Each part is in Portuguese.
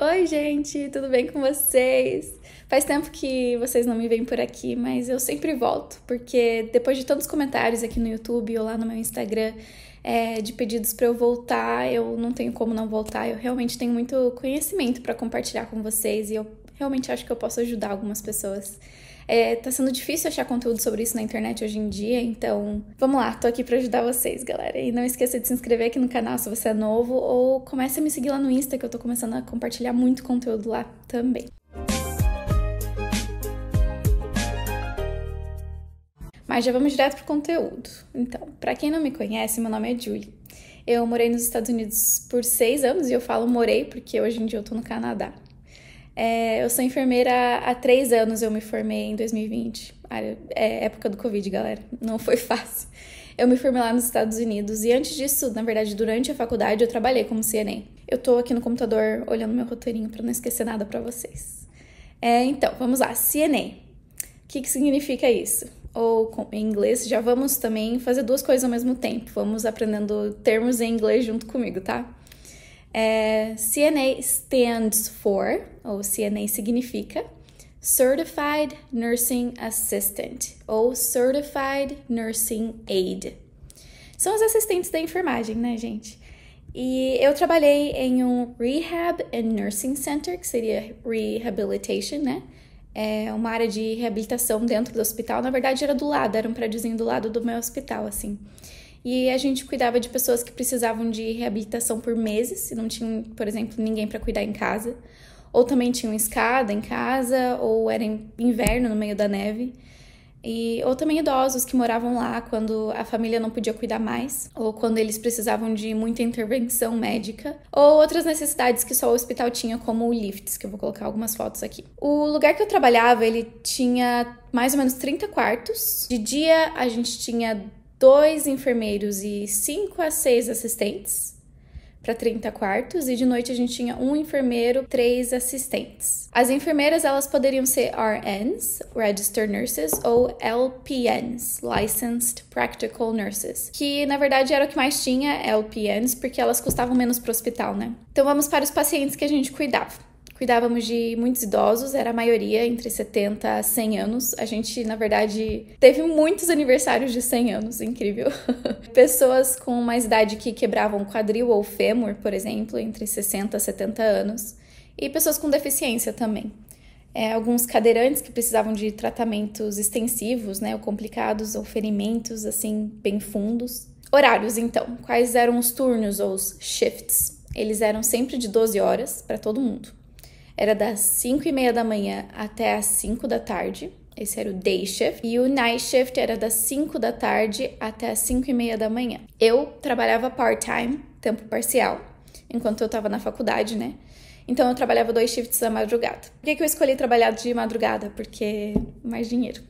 Oi, gente, tudo bem com vocês? Faz tempo que vocês não me veem por aqui, mas eu sempre volto, porque depois de tantos comentários aqui no YouTube ou lá no meu Instagram é, de pedidos para eu voltar, eu não tenho como não voltar. Eu realmente tenho muito conhecimento para compartilhar com vocês e eu realmente acho que eu posso ajudar algumas pessoas. É, tá sendo difícil achar conteúdo sobre isso na internet hoje em dia, então vamos lá, tô aqui para ajudar vocês, galera. E não esqueça de se inscrever aqui no canal se você é novo ou comece a me seguir lá no Insta que eu tô começando a compartilhar muito conteúdo lá também. Mas já vamos direto pro conteúdo. Então, para quem não me conhece, meu nome é Julie. Eu morei nos Estados Unidos por seis anos e eu falo morei porque hoje em dia eu tô no Canadá. É, eu sou enfermeira há três anos, eu me formei em 2020. Ah, é época do Covid, galera. Não foi fácil. Eu me formei lá nos Estados Unidos e antes disso, na verdade, durante a faculdade, eu trabalhei como CNN. Eu tô aqui no computador olhando meu roteirinho para não esquecer nada para vocês. É, então, vamos lá. CNN. O que, que significa isso? Ou com, em inglês, já vamos também fazer duas coisas ao mesmo tempo. Vamos aprendendo termos em inglês junto comigo, tá? É, CNA stands for, ou CNA significa, Certified Nursing Assistant, ou Certified Nursing Aid. São os assistentes da enfermagem, né, gente? E eu trabalhei em um Rehab and Nursing Center, que seria Rehabilitation, né? É uma área de reabilitação dentro do hospital. Na verdade, era do lado, era um prédiozinho do lado do meu hospital, assim. E a gente cuidava de pessoas que precisavam de reabilitação por meses, se não tinham, por exemplo, ninguém para cuidar em casa, ou também tinham escada em casa, ou era inverno no meio da neve. E, ou também idosos que moravam lá quando a família não podia cuidar mais, ou quando eles precisavam de muita intervenção médica, ou outras necessidades que só o hospital tinha, como o lifts, que eu vou colocar algumas fotos aqui. O lugar que eu trabalhava, ele tinha mais ou menos 30 quartos. De dia a gente tinha dois enfermeiros e cinco a seis assistentes para 30 quartos e de noite a gente tinha um enfermeiro, três assistentes. As enfermeiras elas poderiam ser RNs, Registered Nurses, ou LPNs, Licensed Practical Nurses, que na verdade era o que mais tinha LPNs porque elas custavam menos para o hospital, né? Então vamos para os pacientes que a gente cuidava. Cuidávamos de muitos idosos, era a maioria entre 70 a 100 anos. A gente, na verdade, teve muitos aniversários de 100 anos, incrível. Pessoas com mais idade que quebravam quadril ou fêmur, por exemplo, entre 60 a 70 anos. E pessoas com deficiência também. É, alguns cadeirantes que precisavam de tratamentos extensivos, né, ou complicados, ou ferimentos assim bem fundos. Horários, então, quais eram os turnos ou os shifts? Eles eram sempre de 12 horas para todo mundo era das 5 e meia da manhã até as 5 da tarde. Esse era o day shift. E o night shift era das 5 da tarde até as 5 e meia da manhã. Eu trabalhava part-time, tempo parcial, enquanto eu estava na faculdade, né? Então eu trabalhava dois shifts da madrugada. Por que, que eu escolhi trabalhar de madrugada? Porque mais dinheiro.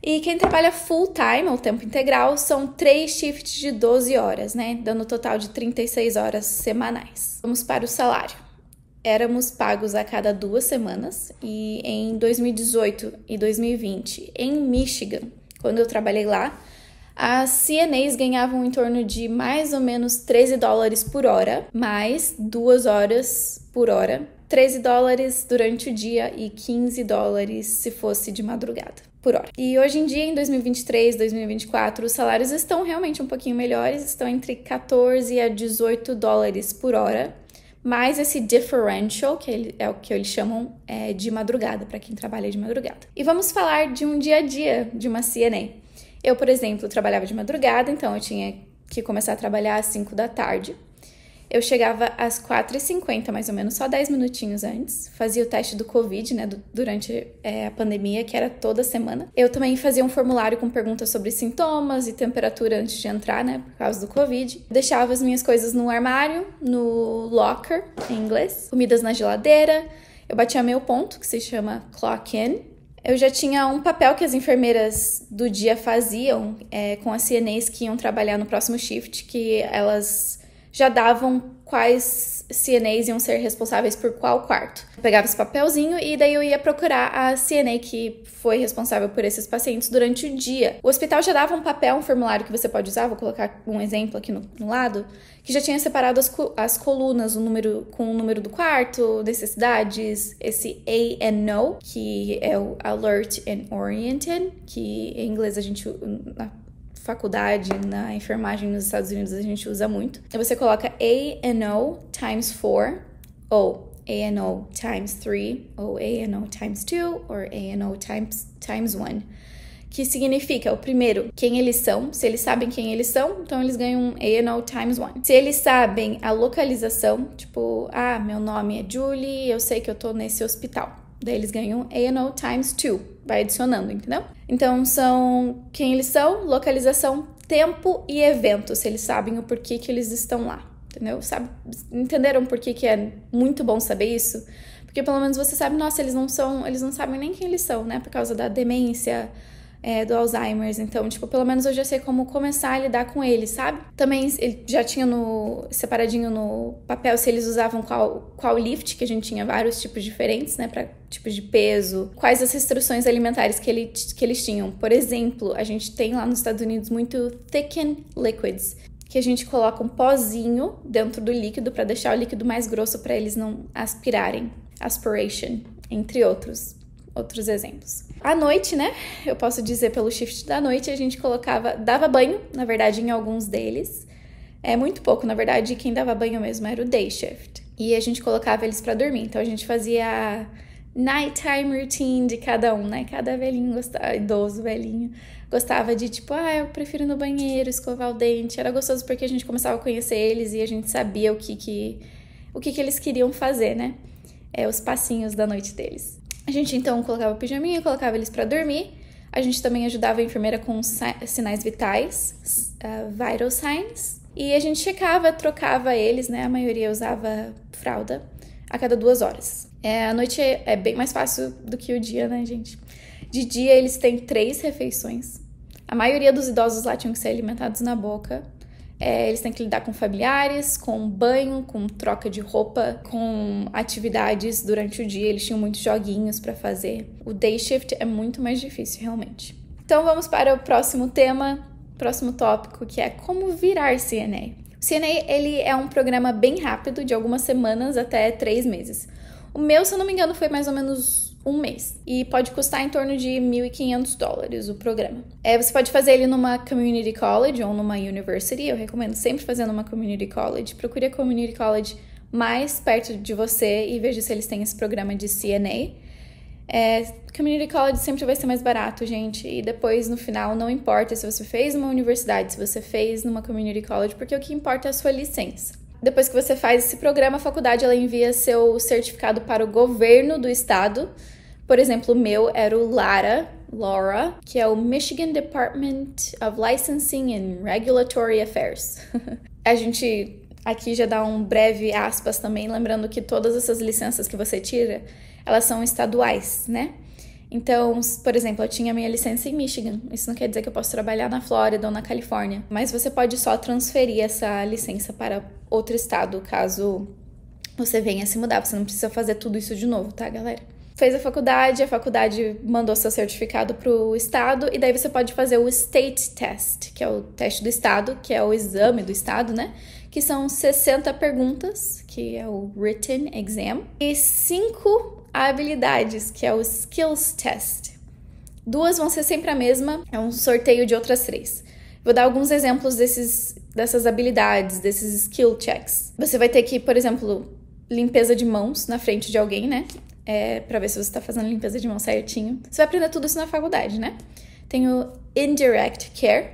E quem trabalha full time ou tempo integral são três shifts de 12 horas, né? Dando um total de 36 horas semanais. Vamos para o salário éramos pagos a cada duas semanas e em 2018 e 2020 em Michigan, quando eu trabalhei lá, as CNAs ganhavam em torno de mais ou menos 13 dólares por hora, mais duas horas por hora, 13 dólares durante o dia e 15 dólares se fosse de madrugada por hora. E hoje em dia, em 2023, 2024, os salários estão realmente um pouquinho melhores, estão entre 14 a 18 dólares por hora mais esse differential, que é o que eles chamam é, de madrugada, para quem trabalha de madrugada. E vamos falar de um dia a dia de uma CNA. Eu, por exemplo, trabalhava de madrugada, então eu tinha que começar a trabalhar às 5 da tarde. Eu chegava às 4h50, mais ou menos, só 10 minutinhos antes. Fazia o teste do Covid, né, do, durante é, a pandemia, que era toda semana. Eu também fazia um formulário com perguntas sobre sintomas e temperatura antes de entrar, né, por causa do Covid. Deixava as minhas coisas no armário, no locker, em inglês, comidas na geladeira. Eu batia meu ponto, que se chama clock in, eu já tinha um papel que as enfermeiras do dia faziam é, com as CNAs que iam trabalhar no próximo shift, que elas já davam quais CNAs iam ser responsáveis por qual quarto. Eu pegava esse papelzinho e daí eu ia procurar a CNA que foi responsável por esses pacientes durante o dia. O hospital já dava um papel, um formulário que você pode usar, vou colocar um exemplo aqui no, no lado, que já tinha separado as, as colunas, o número com o número do quarto, necessidades, esse A and No, que é o Alert and Oriented, que em inglês a gente faculdade, na enfermagem nos Estados Unidos, a gente usa muito. Você coloca A&O times 4, ou A&O times 3, ou A&O times 2, ou A&O times, times 1. Que significa, o primeiro, quem eles são. Se eles sabem quem eles são, então eles ganham um A&O times 1. Se eles sabem a localização, tipo, ah, meu nome é Julie, eu sei que eu tô nesse hospital. Daí eles ganham um A&O times 2 vai adicionando, entendeu? Então são quem eles são, localização, tempo e evento, se eles sabem o porquê que eles estão lá, entendeu? Sabe, entenderam por que, que é muito bom saber isso? Porque pelo menos você sabe, nossa, eles não são, eles não sabem nem quem eles são, né? Por causa da demência, é, do Alzheimer's. Então, tipo, pelo menos eu já sei como começar a lidar com ele, sabe? Também ele já tinha no separadinho no papel se eles usavam qual, qual lift, que a gente tinha vários tipos diferentes, né? Pra tipos de peso, quais as restrições alimentares que, ele, que eles tinham. Por exemplo, a gente tem lá nos Estados Unidos muito thickened liquids, que a gente coloca um pozinho dentro do líquido para deixar o líquido mais grosso para eles não aspirarem, aspiration, entre outros outros exemplos. À noite, né? Eu posso dizer pelo shift da noite, a gente colocava, dava banho, na verdade, em alguns deles. É muito pouco, na verdade, quem dava banho mesmo era o day shift. E a gente colocava eles para dormir. Então a gente fazia a nighttime routine de cada um, né? Cada velhinho gostava, ah, idoso, velhinho, gostava de tipo, ah, eu prefiro ir no banheiro, escovar o dente. Era gostoso porque a gente começava a conhecer eles e a gente sabia o que que o que, que eles queriam fazer, né? É, os passinhos da noite deles. A gente então colocava o pijaminha, colocava eles para dormir. A gente também ajudava a enfermeira com sinais vitais, uh, vital signs. E a gente checava, trocava eles, né? A maioria usava fralda a cada duas horas. É, a noite é, é bem mais fácil do que o dia, né, gente? De dia eles têm três refeições. A maioria dos idosos lá tinham que ser alimentados na boca. É, eles têm que lidar com familiares, com banho, com troca de roupa, com atividades durante o dia. Eles tinham muitos joguinhos para fazer. O day shift é muito mais difícil, realmente. Então vamos para o próximo tema, próximo tópico, que é como virar CNA. O CNA ele é um programa bem rápido, de algumas semanas até três meses. O meu, se eu não me engano, foi mais ou menos um mês. E pode custar em torno de 1.500 dólares o programa. É, você pode fazer ele numa community college ou numa university. Eu recomendo sempre fazer numa community college. Procure a community college mais perto de você e veja se eles têm esse programa de CNA. É, community college sempre vai ser mais barato, gente. E depois, no final, não importa se você fez numa universidade, se você fez numa community college, porque o que importa é a sua licença. Depois que você faz esse programa, a faculdade ela envia seu certificado para o governo do estado. Por exemplo, o meu era o Lara, Laura, que é o Michigan Department of Licensing and Regulatory Affairs. a gente aqui já dá um breve aspas também, lembrando que todas essas licenças que você tira, elas são estaduais, né? Então, por exemplo, eu tinha minha licença em Michigan. Isso não quer dizer que eu posso trabalhar na Flórida ou na Califórnia, mas você pode só transferir essa licença para outro estado caso você venha se mudar. Você não precisa fazer tudo isso de novo, tá, galera? Fez a faculdade, a faculdade mandou seu certificado para o estado, e daí você pode fazer o state test, que é o teste do estado, que é o exame do estado, né? Que são 60 perguntas, que é o written exam, e 5 a habilidades, que é o Skills Test. Duas vão ser sempre a mesma, é um sorteio de outras três. Vou dar alguns exemplos desses, dessas habilidades, desses skill checks. Você vai ter que, por exemplo, limpeza de mãos na frente de alguém, né? É, pra ver se você tá fazendo limpeza de mão certinho. Você vai aprender tudo isso na faculdade, né? Tem o Indirect Care,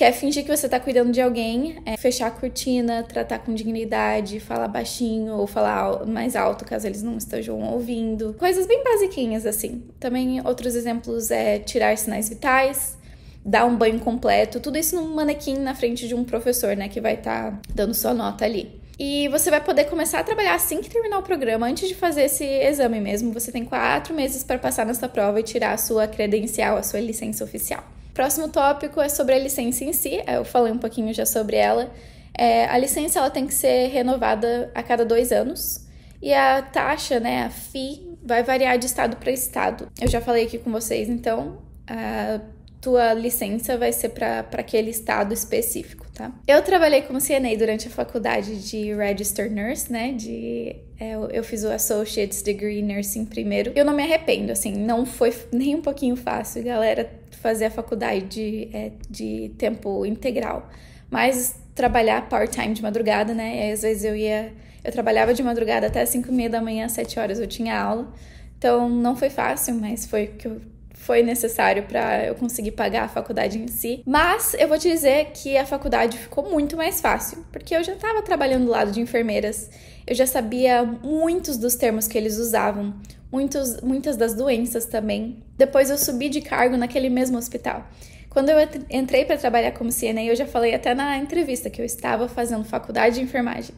que é fingir que você tá cuidando de alguém, é fechar a cortina, tratar com dignidade, falar baixinho ou falar mais alto caso eles não estejam ouvindo. Coisas bem basiquinhas assim. Também outros exemplos é tirar sinais vitais, dar um banho completo, tudo isso num manequim na frente de um professor, né, que vai estar tá dando sua nota ali. E você vai poder começar a trabalhar assim que terminar o programa, antes de fazer esse exame mesmo. Você tem quatro meses para passar nessa prova e tirar a sua credencial, a sua licença oficial. Próximo tópico é sobre a licença em si, eu falei um pouquinho já sobre ela. É, a licença ela tem que ser renovada a cada dois anos e a taxa, né, a FII, vai variar de estado para estado. Eu já falei aqui com vocês, então a tua licença vai ser para aquele estado específico, tá? Eu trabalhei como CNA durante a faculdade de Registered Nurse, né? De, é, eu fiz o Associate's Degree Nursing primeiro. Eu não me arrependo, assim, não foi nem um pouquinho fácil, galera fazer a faculdade de, é, de tempo integral, mas trabalhar part-time de madrugada, né? E às vezes eu ia. Eu trabalhava de madrugada até 5 e meia da manhã, 7 horas eu tinha aula. Então não foi fácil, mas foi o que eu foi necessário para eu conseguir pagar a faculdade em si. Mas eu vou te dizer que a faculdade ficou muito mais fácil, porque eu já estava trabalhando do lado de enfermeiras, eu já sabia muitos dos termos que eles usavam, muitos, muitas das doenças também. Depois eu subi de cargo naquele mesmo hospital. Quando eu entrei para trabalhar como CNA, eu já falei até na entrevista que eu estava fazendo faculdade de enfermagem.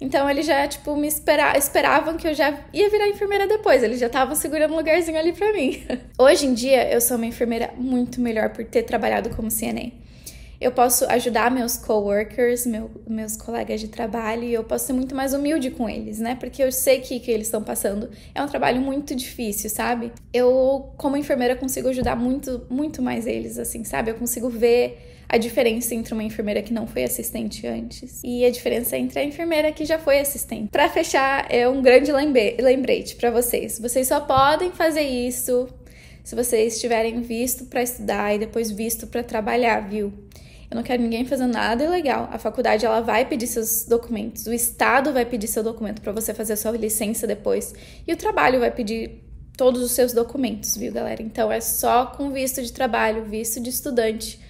Então eles já, tipo, me espera... esperavam que eu já ia virar enfermeira depois. Eles já estavam segurando um lugarzinho ali para mim. Hoje em dia, eu sou uma enfermeira muito melhor por ter trabalhado como CNA. Eu posso ajudar meus coworkers, meu, meus colegas de trabalho, e eu posso ser muito mais humilde com eles, né? Porque eu sei que que eles estão passando é um trabalho muito difícil, sabe? Eu, como enfermeira, consigo ajudar muito, muito mais eles, assim, sabe? Eu consigo ver a diferença entre uma enfermeira que não foi assistente antes e a diferença entre a enfermeira que já foi assistente. Para fechar, é um grande lembrete para vocês. Vocês só podem fazer isso se vocês tiverem visto para estudar e depois visto para trabalhar, viu? Eu não quero ninguém fazendo nada ilegal. A faculdade ela vai pedir seus documentos, o estado vai pedir seu documento para você fazer a sua licença depois e o trabalho vai pedir todos os seus documentos, viu, galera? Então é só com visto de trabalho, visto de estudante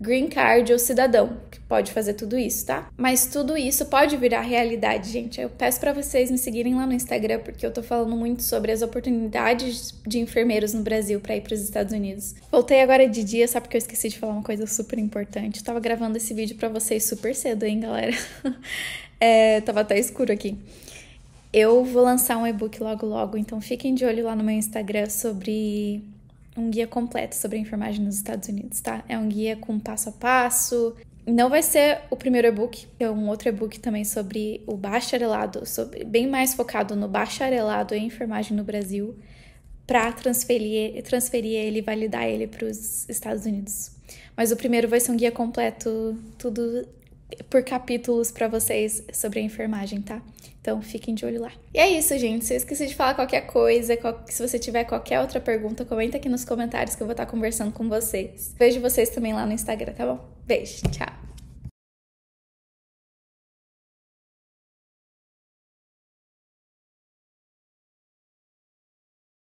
green card ou cidadão, que pode fazer tudo isso, tá? Mas tudo isso pode virar realidade, gente. Eu peço para vocês me seguirem lá no Instagram porque eu tô falando muito sobre as oportunidades de enfermeiros no Brasil para ir para os Estados Unidos. Voltei agora de dia, sabe? porque eu esqueci de falar uma coisa super importante. Eu tava gravando esse vídeo para vocês super cedo, hein, galera? é, tava até escuro aqui. Eu vou lançar um e-book logo logo, então fiquem de olho lá no meu Instagram sobre um guia completo sobre a enfermagem nos Estados Unidos, tá? É um guia com passo a passo. Não vai ser o primeiro e-book, é um outro e-book também sobre o bacharelado, sobre, bem mais focado no bacharelado em enfermagem no Brasil, para transferir, transferir ele, validar ele para os Estados Unidos. Mas o primeiro vai ser um guia completo, tudo por capítulos para vocês sobre a enfermagem, tá? Então fiquem de olho lá. E é isso, gente. Se eu esqueci de falar qualquer coisa, se você tiver qualquer outra pergunta, comenta aqui nos comentários que eu vou estar conversando com vocês. Vejo vocês também lá no Instagram, tá bom? Beijo, tchau!